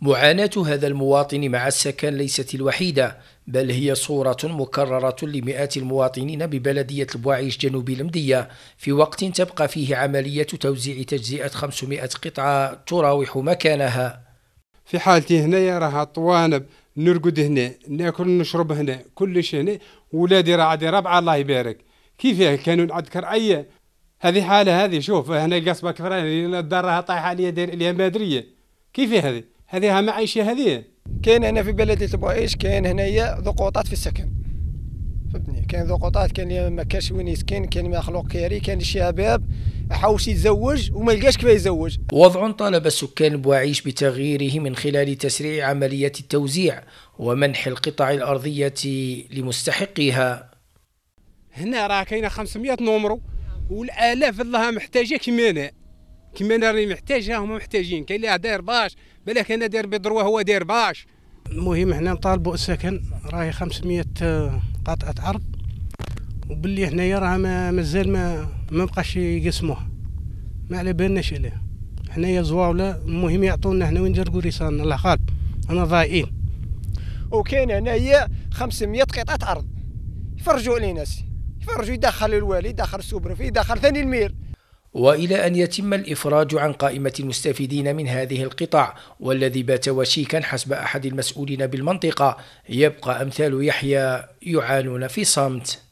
معاناة هذا المواطن مع السكن ليست الوحيدة بل هي صورة مكررة لمئات المواطنين ببلدية البواعيش جنوب المدية في وقت تبقى فيه عملية توزيع تجزئة 500 قطعة تراوح مكانها في حالتي هنا راه طوانب نرقد هنا ناكل نشرب هنا كلش هنا ولادي راه عندي ربعة الله يبارك كيف يعني؟ كانوا عند كرعية هذه حالة هذه شوف هنا القصبة كفرانة الدار راها طايحة عليا داير عليها مادرية كيف هذه هذه معيشة هذه كاين هنا في بلدية بوعيش كاين هنايا ضغوطات في السكن فهمتني كاين ضغوطات كاين اللي ما كاش وين يسكن كاين مخلوق كاري كاين الشباب حاول يتزوج وما لقاش كيف يتزوج وضع طالب السكان بوعيش بتغييره من خلال تسريع عملية التوزيع ومنح القطع الأرضية لمستحقيها هنا راه كاينه 500 نومرو والالاف الله محتاجه كيما كما انا راني محتاجها هما محتاجين كاين اللي داير باش بالك انا داير بدروه هو داير باش المهم حنا نطالبوا السكن راهي 500 آه، قطعه عرض وباللي حنايا راه مازال ما ما بقاش يقسموها ما على بالناش عليه حنايا زواولا المهم يعطونا حنا وين نديروا رسالنا الله خالق انا ضايعين وكاين هنايا 500 قطعه عرض يفرجوا علينا يفرجوا يدخل الوالي يدخل السوبرفي يدخل ثاني المير والى ان يتم الافراج عن قائمه المستفيدين من هذه القطع والذي بات وشيكا حسب احد المسؤولين بالمنطقه يبقى امثال يحيى يعانون في صمت